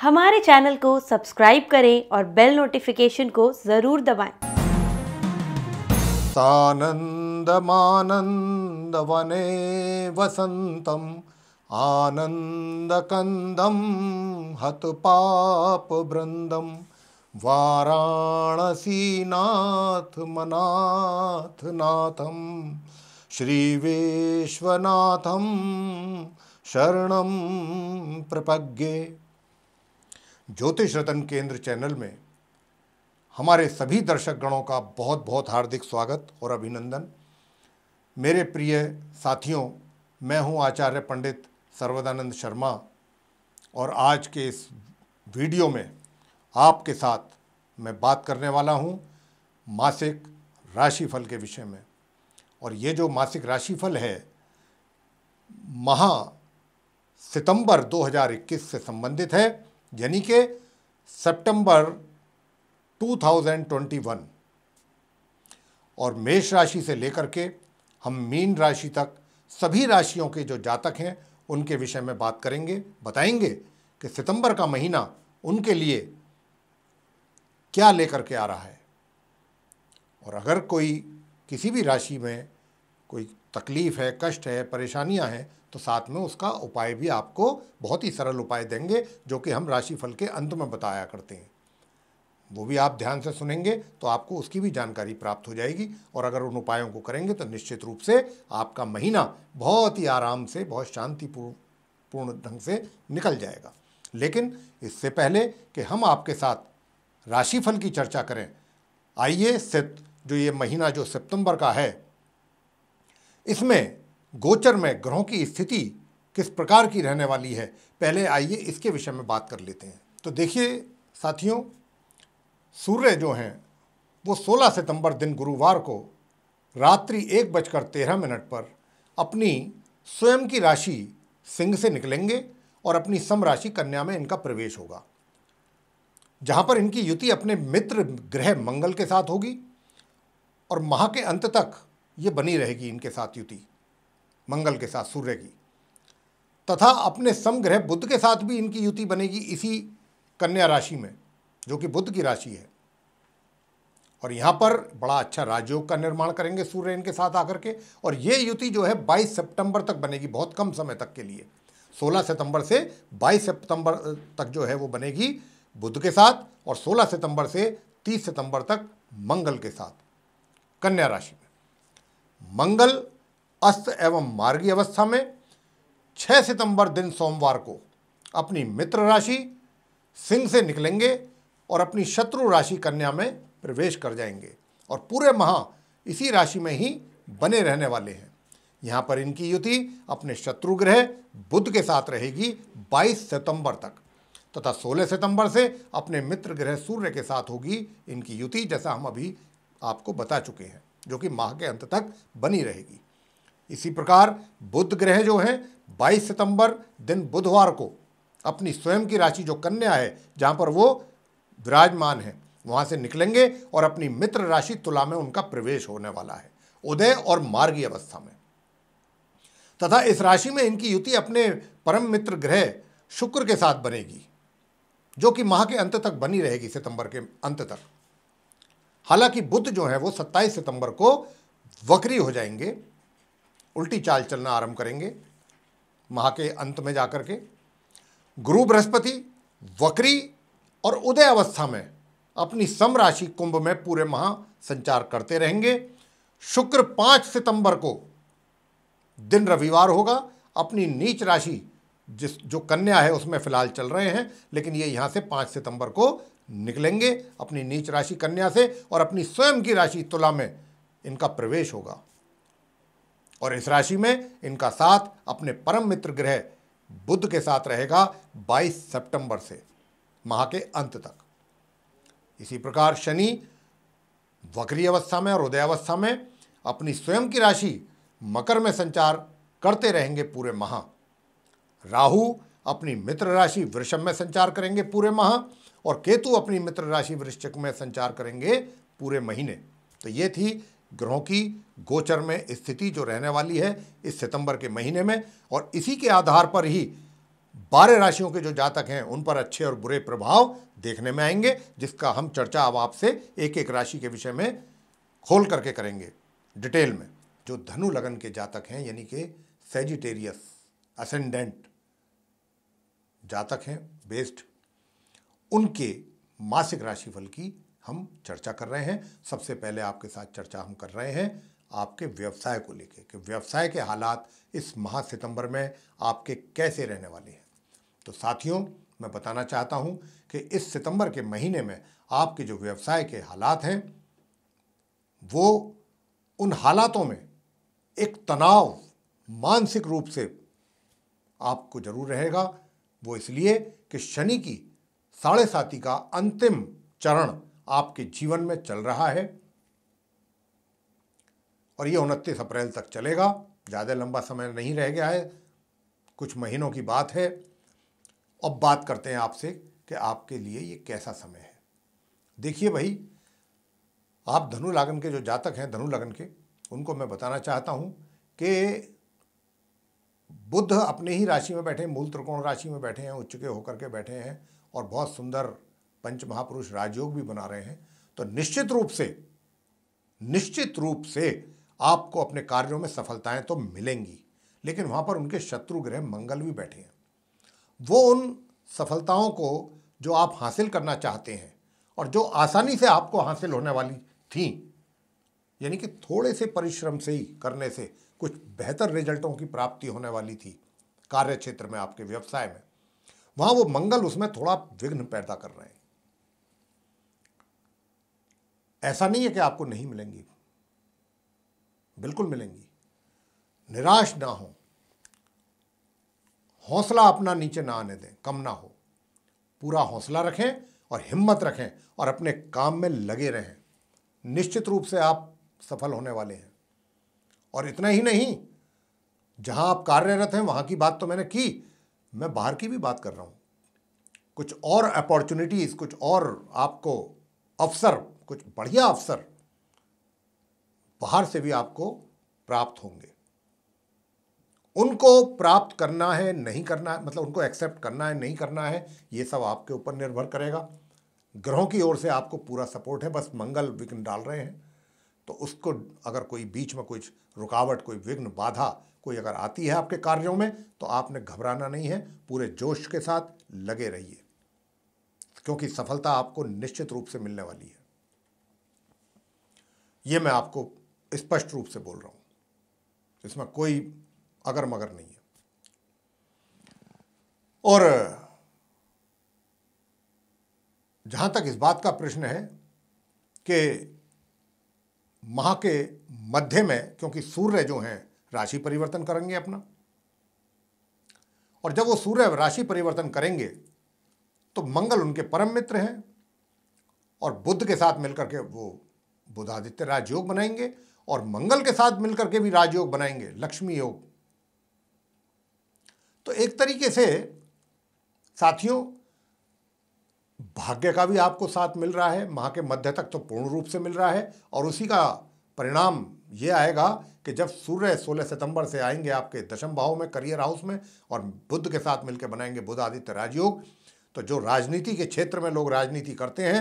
हमारे चैनल को सब्सक्राइब करें और बेल नोटिफिकेशन को जरूर दबाएं। सानन्दमानन्दवने वसन्तम् आनन्दकन्दं हतु नाथम श्री विश्वनाथम शरण प्रपज्ञे ज्योतिष रतन केंद्र चैनल में हमारे सभी दर्शक गणों का बहुत बहुत हार्दिक स्वागत और अभिनंदन मेरे प्रिय साथियों मैं हूं आचार्य पंडित सर्वदानंद शर्मा और आज के इस वीडियो में आपके साथ मैं बात करने वाला हूं मासिक राशिफल के विषय में और ये जो मासिक राशिफल है महा सितंबर 2021 से संबंधित है यानी कि सितंबर 2021 और मेष राशि से लेकर के हम मीन राशि तक सभी राशियों के जो जातक हैं उनके विषय में बात करेंगे बताएंगे कि सितंबर का महीना उनके लिए क्या लेकर के आ रहा है और अगर कोई किसी भी राशि में कोई तकलीफ़ है कष्ट है परेशानियां हैं तो साथ में उसका उपाय भी आपको बहुत ही सरल उपाय देंगे जो कि हम राशिफल के अंत में बताया करते हैं वो भी आप ध्यान से सुनेंगे तो आपको उसकी भी जानकारी प्राप्त हो जाएगी और अगर उन उपायों को करेंगे तो निश्चित रूप से आपका महीना बहुत ही आराम से बहुत शांतिपूर्ण पूर्ण ढंग से निकल जाएगा लेकिन इससे पहले कि हम आपके साथ राशिफल की चर्चा करें आइए सित जो ये महीना जो सितंबर का है इसमें गोचर में ग्रहों की स्थिति किस प्रकार की रहने वाली है पहले आइए इसके विषय में बात कर लेते हैं तो देखिए साथियों सूर्य जो हैं वो 16 सितंबर दिन गुरुवार को रात्रि एक बजकर तेरह मिनट पर अपनी स्वयं की राशि सिंह से निकलेंगे और अपनी सम राशि कन्या में इनका प्रवेश होगा जहाँ पर इनकी युति अपने मित्र ग्रह मंगल के साथ होगी और माह के अंत तक ये बनी रहेगी इनके साथ युति मंगल के साथ सूर्य की तथा अपने समग्रह बुद्ध के साथ भी इनकी युति बनेगी इसी कन्या राशि में जो कि बुद्ध की राशि है और यहाँ पर बड़ा अच्छा राजयोग का निर्माण करेंगे सूर्य इनके साथ आकर के और ये युति जो है 22 सितंबर तक बनेगी बहुत कम समय तक के लिए 16 सितंबर से 22 सितंबर तक जो है वो बनेगी बुद्ध के साथ और 16 सितंबर से 30 सितंबर तक मंगल के साथ कन्या राशि में मंगल अस्त एवं मार्गी अवस्था में 6 सितंबर दिन सोमवार को अपनी मित्र राशि सिंह से निकलेंगे और अपनी शत्रु राशि कन्या में प्रवेश कर जाएंगे और पूरे माह इसी राशि में ही बने रहने वाले हैं यहाँ पर इनकी युति अपने शत्रु ग्रह बुध के साथ रहेगी 22 सितंबर तक तथा 16 सितंबर से अपने मित्र ग्रह सूर्य के साथ होगी इनकी युति जैसा हम अभी आपको बता चुके हैं जो कि माह के अंत तक बनी रहेगी इसी प्रकार बुध ग्रह जो है 22 सितंबर दिन बुधवार को अपनी स्वयं की राशि जो कन्या है जहां पर वो विराजमान है वहां से निकलेंगे और अपनी मित्र राशि तुला में उनका प्रवेश होने वाला है उदय और मार्गी अवस्था में तथा इस राशि में इनकी युति अपने परम मित्र ग्रह शुक्र के साथ बनेगी जो कि माह के अंत तक बनी रहेगी सितंबर के अंत तक हालांकि बुद्ध जो है वो 27 सितंबर को वक्री हो जाएंगे उल्टी चाल चलना आरंभ करेंगे माह के अंत में जाकर के गुरु बृहस्पति वक्री और उदय अवस्था में अपनी सम राशि कुंभ में पूरे माह संचार करते रहेंगे शुक्र पाँच सितंबर को दिन रविवार होगा अपनी नीच राशि जिस जो कन्या है उसमें फिलहाल चल रहे हैं लेकिन ये यहाँ से पाँच सितंबर को निकलेंगे अपनी नीच राशि कन्या से और अपनी स्वयं की राशि तुला में इनका प्रवेश होगा और इस राशि में इनका साथ अपने परम मित्र ग्रह बुद्ध के साथ रहेगा 22 सितंबर से माह के अंत तक इसी प्रकार शनि वक्री अवस्था में और उदयावस्था में अपनी स्वयं की राशि मकर में संचार करते रहेंगे पूरे माह राहु अपनी मित्र राशि वृषभ में संचार करेंगे पूरे माह और केतु अपनी मित्र राशि वृश्चिक में संचार करेंगे पूरे महीने तो ये थी ग्रहों की गोचर में स्थिति जो रहने वाली है इस सितंबर के महीने में और इसी के आधार पर ही बारह राशियों के जो जातक हैं उन पर अच्छे और बुरे प्रभाव देखने में आएंगे जिसका हम चर्चा अब आपसे एक एक राशि के विषय में खोल करके करेंगे डिटेल में जो धनु लगन के जातक हैं यानी कि सेजिटेरियस असेंडेंट जातक हैं बेस्ड उनके मासिक राशिफल की हम चर्चा कर रहे हैं सबसे पहले आपके साथ चर्चा हम कर रहे हैं आपके व्यवसाय को लेके कि व्यवसाय के हालात इस माह सितंबर में आपके कैसे रहने वाले हैं तो साथियों मैं बताना चाहता हूं कि इस सितंबर के महीने में आपके जो व्यवसाय के हालात हैं वो उन हालातों में एक तनाव मानसिक रूप से आपको जरूर रहेगा वो इसलिए कि शनि की साढ़े साथी का अंतिम चरण आपके जीवन में चल रहा है और ये उनतीस अप्रैल तक चलेगा ज़्यादा लंबा समय नहीं रह गया है कुछ महीनों की बात है अब बात करते हैं आपसे कि आपके लिए ये कैसा समय है देखिए भाई आप धनु लगन के जो जातक हैं धनु लगन के उनको मैं बताना चाहता हूँ कि बुद्ध अपने ही राशि में बैठे मूल त्रिकोण राशि में बैठे हैं उच्च के होकर के बैठे हैं और बहुत सुंदर पंच महापुरुष राजयोग भी बना रहे हैं तो निश्चित रूप से निश्चित रूप से आपको अपने कार्यों में सफलताएं तो मिलेंगी लेकिन वहां पर उनके शत्रु ग्रह मंगल भी बैठे हैं वो उन सफलताओं को जो आप हासिल करना चाहते हैं और जो आसानी से आपको हासिल होने वाली थी यानी कि थोड़े से परिश्रम से ही करने से कुछ बेहतर रिजल्टों की प्राप्ति होने वाली थी कार्य क्षेत्र में आपके व्यवसाय में वहां वो मंगल उसमें थोड़ा विघ्न पैदा कर रहे हैं ऐसा नहीं है कि आपको नहीं मिलेंगी बिल्कुल मिलेंगी निराश ना हो हौसला अपना नीचे ना आने दें कम ना हो पूरा हौसला रखें और हिम्मत रखें और अपने काम में लगे रहें निश्चित रूप से आप सफल होने वाले हैं और इतना ही नहीं जहां आप कार्यरत हैं वहां की बात तो मैंने की मैं बाहर की भी बात कर रहा हूं कुछ और अपॉर्चुनिटीज़ कुछ और आपको अवसर कुछ बढ़िया अवसर बाहर से भी आपको प्राप्त होंगे उनको प्राप्त करना है नहीं करना है मतलब उनको एक्सेप्ट करना है नहीं करना है ये सब आपके ऊपर निर्भर करेगा ग्रहों की ओर से आपको पूरा सपोर्ट है बस मंगल विघ्न डाल रहे हैं तो उसको अगर कोई बीच में कुछ रुकावट कोई विघ्न बाधा कोई अगर आती है आपके कार्यों में तो आपने घबराना नहीं है पूरे जोश के साथ लगे रहिए क्योंकि सफलता आपको निश्चित रूप से मिलने वाली है यह मैं आपको स्पष्ट रूप से बोल रहा हूं इसमें कोई अगर मगर नहीं है और जहां तक इस बात का प्रश्न है कि माह के मध्य में क्योंकि सूर्य जो हैं राशि परिवर्तन करेंगे अपना और जब वो सूर्य राशि परिवर्तन करेंगे तो मंगल उनके परम मित्र हैं और बुद्ध के साथ मिलकर के वो बुधादित्य राजयोग बनाएंगे और मंगल के साथ मिलकर के भी राजयोग बनाएंगे लक्ष्मी योग तो एक तरीके से साथियों भाग्य का भी आपको साथ मिल रहा है माह के मध्य तक तो पूर्ण रूप से मिल रहा है और उसी का परिणाम ये आएगा कि जब सूर्य 16 सितंबर से आएंगे आपके दशम भाव में करियर हाउस में और बुद्ध के साथ मिलकर बनाएंगे बुद्ध आदित्य राजयोग तो जो राजनीति के क्षेत्र में लोग राजनीति करते हैं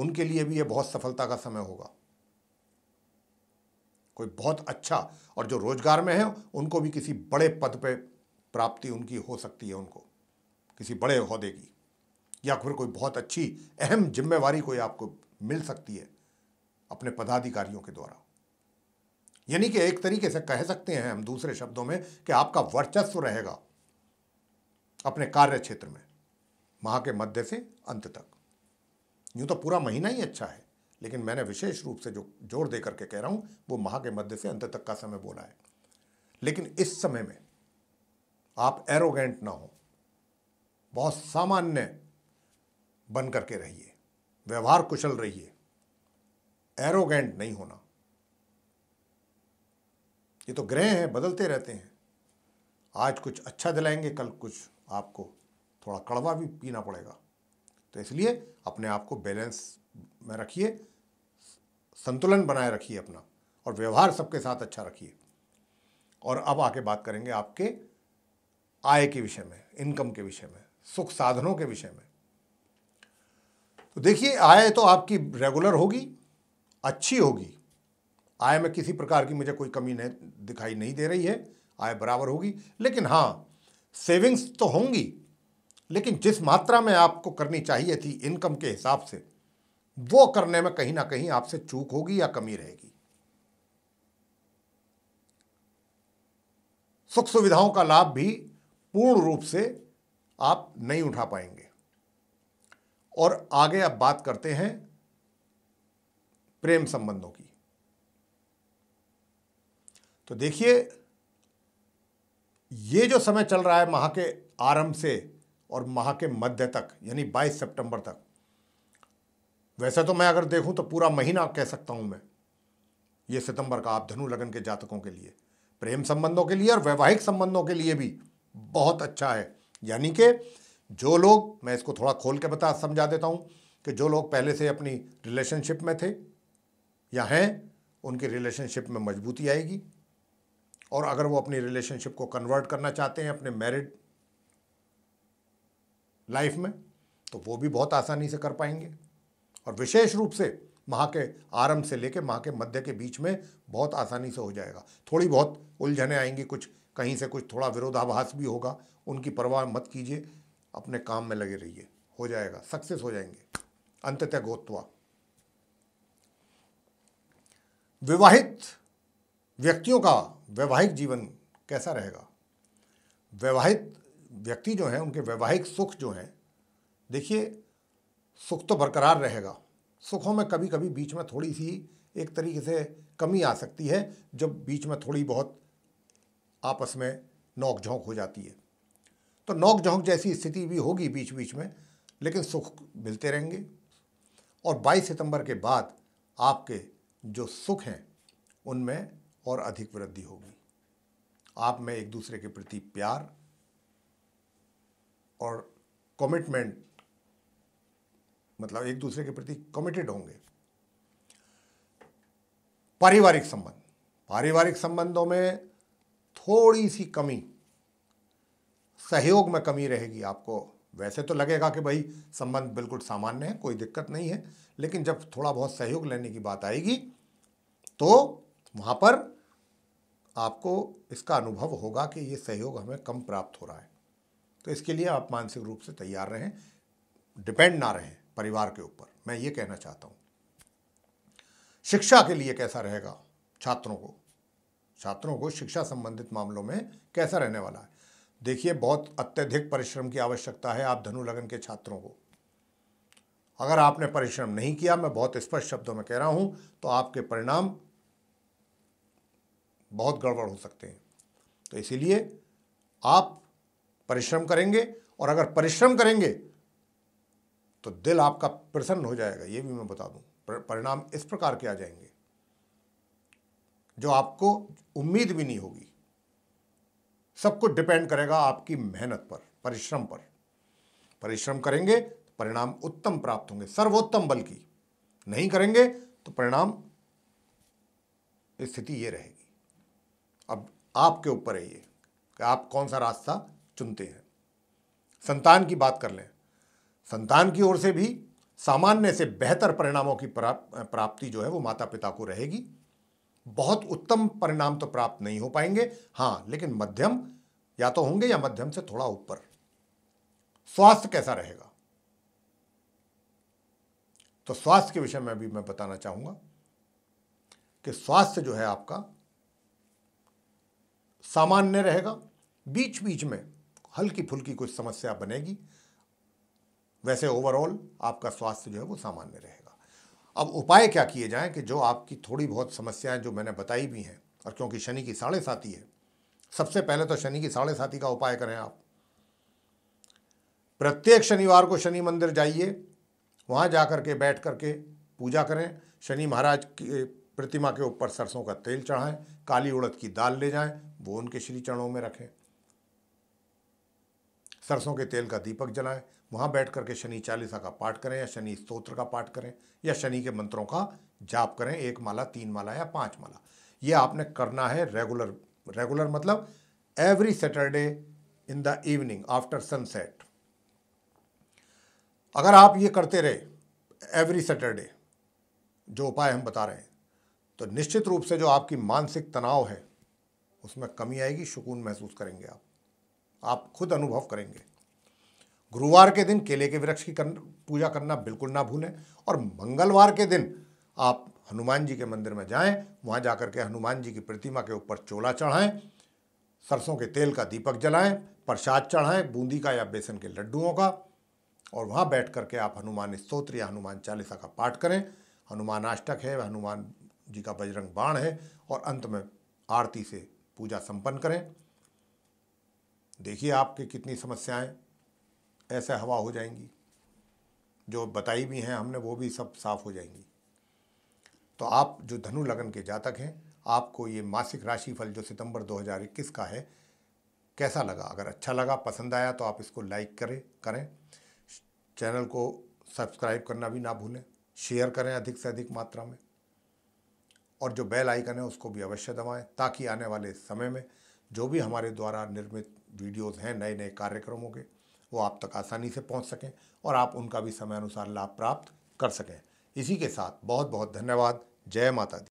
उनके लिए भी ये बहुत सफलता का समय होगा कोई बहुत अच्छा और जो रोजगार में है उनको भी किसी बड़े पद पे प्राप्ति उनकी हो सकती है उनको किसी बड़े अहदे की या फिर कोई बहुत अच्छी अहम जिम्मेवारी कोई आपको मिल सकती है अपने पदाधिकारियों के द्वारा यानी कि एक तरीके से कह सकते हैं हम दूसरे शब्दों में कि आपका वर्चस्व रहेगा अपने कार्य क्षेत्र में माह के मध्य से अंत तक यूं तो पूरा महीना ही अच्छा है लेकिन मैंने विशेष रूप से जो जोर दे करके कह रहा हूं वो माह के मध्य से अंत तक का समय बोला है लेकिन इस समय में आप एरोगेंट ना हो बहुत सामान्य बन करके रहिए व्यवहार कुशल रहिए एरोगेंट नहीं होना ये तो ग्रह हैं बदलते रहते हैं आज कुछ अच्छा दिलाएंगे कल कुछ आपको थोड़ा कड़वा भी पीना पड़ेगा तो इसलिए अपने आप को बैलेंस में रखिए संतुलन बनाए रखिए अपना और व्यवहार सबके साथ अच्छा रखिए और अब आके बात करेंगे आपके आय के विषय में इनकम के विषय में सुख साधनों के विषय में तो देखिए आय तो आपकी रेगुलर होगी अच्छी होगी आय में किसी प्रकार की मुझे कोई कमी नहीं दिखाई नहीं दे रही है आय बराबर होगी लेकिन हाँ सेविंग्स तो होंगी लेकिन जिस मात्रा में आपको करनी चाहिए थी इनकम के हिसाब से वो करने में कहीं ना कहीं आपसे चूक होगी या कमी रहेगी सुख सुविधाओं का लाभ भी पूर्ण रूप से आप नहीं उठा पाएंगे और आगे अब बात करते हैं प्रेम संबंधों की तो देखिए ये जो समय चल रहा है माह के आरंभ से और माह के मध्य तक यानी 22 सितंबर तक वैसे तो मैं अगर देखूं तो पूरा महीना कह सकता हूं मैं ये सितंबर का आप धनु लगन के जातकों के लिए प्रेम संबंधों के लिए और वैवाहिक संबंधों के लिए भी बहुत अच्छा है यानी कि जो लोग मैं इसको थोड़ा खोल के बता समझा देता हूँ कि जो लोग पहले से अपनी रिलेशनशिप में थे या हैं उनकी रिलेशनशिप में मजबूती आएगी और अगर वो अपनी रिलेशनशिप को कन्वर्ट करना चाहते हैं अपने मैरिड लाइफ में तो वो भी बहुत आसानी से कर पाएंगे और विशेष रूप से माह के आरंभ से लेके माह के मध्य के बीच में बहुत आसानी से हो जाएगा थोड़ी बहुत उलझने आएंगी कुछ कहीं से कुछ थोड़ा विरोधाभास भी होगा उनकी परवाह मत कीजिए अपने काम में लगे रहिए हो जाएगा सक्सेस हो जाएंगे अंततः गोत्वा विवाहित व्यक्तियों का वैवाहिक जीवन कैसा रहेगा वैवाहित व्यक्ति जो है उनके वैवाहिक सुख जो हैं देखिए सुख तो बरकरार रहेगा सुखों में कभी कभी बीच में थोड़ी सी एक तरीके से कमी आ सकती है जब बीच में थोड़ी बहुत आपस में नोक झोंक हो जाती है तो नोक झोंक जैसी स्थिति भी होगी बीच बीच में लेकिन सुख मिलते रहेंगे और 22 सितंबर के बाद आपके जो सुख हैं उनमें और अधिक वृद्धि होगी आप में एक दूसरे के प्रति प्यार और कमिटमेंट मतलब एक दूसरे के प्रति कमिटेड होंगे पारिवारिक संबंध पारिवारिक संबंधों में थोड़ी सी कमी सहयोग में कमी रहेगी आपको वैसे तो लगेगा कि भाई संबंध बिल्कुल सामान्य है कोई दिक्कत नहीं है लेकिन जब थोड़ा बहुत सहयोग लेने की बात आएगी तो वहाँ पर आपको इसका अनुभव होगा कि ये सहयोग हमें कम प्राप्त हो रहा है तो इसके लिए आप मानसिक रूप से तैयार रहें डिपेंड ना रहें परिवार के ऊपर मैं ये कहना चाहता हूँ शिक्षा के लिए कैसा रहेगा छात्रों को छात्रों को शिक्षा संबंधित मामलों में कैसा रहने वाला है देखिए बहुत अत्यधिक परिश्रम की आवश्यकता है आप धनु लगन के छात्रों को अगर आपने परिश्रम नहीं किया मैं बहुत स्पष्ट शब्दों में कह रहा हूं तो आपके परिणाम बहुत गड़बड़ हो सकते हैं तो इसीलिए आप परिश्रम करेंगे और अगर परिश्रम करेंगे तो दिल आपका प्रसन्न हो जाएगा ये भी मैं बता दूं परिणाम इस प्रकार के आ जाएंगे जो आपको उम्मीद भी नहीं होगी सब कुछ डिपेंड करेगा आपकी मेहनत पर परिश्रम पर परिश्रम करेंगे तो परिणाम उत्तम प्राप्त होंगे सर्वोत्तम बल्कि नहीं करेंगे तो परिणाम स्थिति ये रहेगी अब आपके ऊपर है ये कि आप कौन सा रास्ता चुनते हैं संतान की बात कर लें संतान की ओर से भी सामान्य से बेहतर परिणामों की प्राप्ति जो है वो माता पिता को रहेगी बहुत उत्तम परिणाम तो प्राप्त नहीं हो पाएंगे हाँ लेकिन मध्यम या तो होंगे या मध्यम से थोड़ा ऊपर स्वास्थ्य कैसा रहेगा तो स्वास्थ्य के विषय में भी मैं बताना चाहूंगा कि स्वास्थ्य जो है आपका सामान्य रहेगा बीच बीच में हल्की फुल्की कुछ समस्या बनेगी वैसे ओवरऑल आपका स्वास्थ्य जो है वो सामान्य रहेगा अब उपाय क्या किए जाएं कि जो आपकी थोड़ी बहुत समस्याएं जो मैंने बताई भी हैं और क्योंकि शनि की साढ़े साथी है सबसे पहले तो शनि की साढ़े साथी का उपाय करें आप प्रत्येक शनिवार को शनि मंदिर जाइए वहाँ जा करके के बैठ करके पूजा करें शनि महाराज की प्रतिमा के ऊपर सरसों का तेल चढ़ाएं काली उड़द की दाल ले जाएं वो उनके श्री चरणों में रखें सरसों के तेल का दीपक जलाएं वहाँ बैठ करके शनि चालीसा का पाठ करें या शनि स्तोत्र का पाठ करें या शनि के मंत्रों का जाप करें एक माला तीन माला या पांच माला ये आपने करना है रेगुलर रेगुलर मतलब every Saturday in the evening after sunset अगर आप ये करते रहे एवरी सैटरडे जो उपाय हम बता रहे हैं तो निश्चित रूप से जो आपकी मानसिक तनाव है उसमें कमी आएगी सुकून महसूस करेंगे आप आप खुद अनुभव करेंगे गुरुवार के दिन केले के वृक्ष की कर, पूजा करना बिल्कुल ना भूलें और मंगलवार के दिन आप हनुमान जी के मंदिर में जाएं वहाँ जाकर के हनुमान जी की प्रतिमा के ऊपर चोला चढ़ाएं सरसों के तेल का दीपक जलाएं प्रसाद चढ़ाएं बूंदी का या बेसन के लड्डुओं का और वहाँ बैठ करके आप हनुमान स्त्रोत्र या हनुमान चालीसा का पाठ करें हनुमान अष्टक है हनुमान जी का बजरंग बाण है और अंत में आरती से पूजा संपन्न करें देखिए आपकी कितनी समस्याएं ऐसे हवा हो जाएंगी जो बताई भी हैं हमने वो भी सब साफ हो जाएंगी तो आप जो धनु लगन के जातक हैं आपको ये मासिक राशिफल जो सितंबर 2021 का है कैसा लगा अगर अच्छा लगा पसंद आया तो आप इसको लाइक करें करें चैनल को सब्सक्राइब करना भी ना भूलें शेयर करें अधिक से अधिक मात्रा में और जो बेल आइकन है उसको भी अवश्य दबाएं ताकि आने वाले समय में जो भी हमारे द्वारा निर्मित वीडियोस हैं नए नए कार्यक्रमों के वो आप तक आसानी से पहुंच सकें और आप उनका भी समयानुसार लाभ प्राप्त कर सकें इसी के साथ बहुत बहुत धन्यवाद जय माता दी